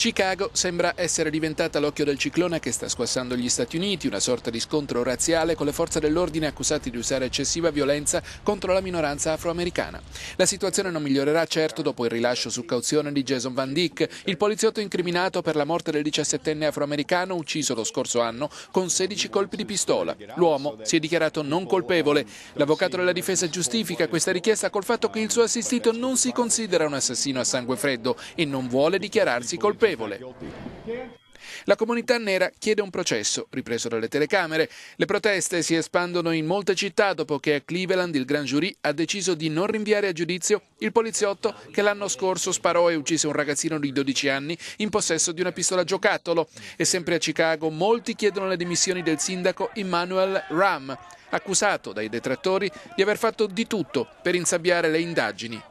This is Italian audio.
Chicago sembra essere diventata l'occhio del ciclone che sta squassando gli Stati Uniti, una sorta di scontro razziale con le forze dell'ordine accusate di usare eccessiva violenza contro la minoranza afroamericana. La situazione non migliorerà certo dopo il rilascio su cauzione di Jason Van Dyck, il poliziotto incriminato per la morte del 17enne afroamericano ucciso lo scorso anno con 16 colpi di pistola. L'uomo si è dichiarato non colpevole. L'avvocato della difesa giustifica questa richiesta col fatto che il suo assistito non si considera un assassino a sangue freddo e non vuole dichiararsi colpevole colpevole. La comunità nera chiede un processo, ripreso dalle telecamere. Le proteste si espandono in molte città dopo che a Cleveland il Gran Jury ha deciso di non rinviare a giudizio il poliziotto che l'anno scorso sparò e uccise un ragazzino di 12 anni in possesso di una pistola giocattolo. E sempre a Chicago molti chiedono le dimissioni del sindaco Immanuel Ram, accusato dai detrattori di aver fatto di tutto per insabbiare le indagini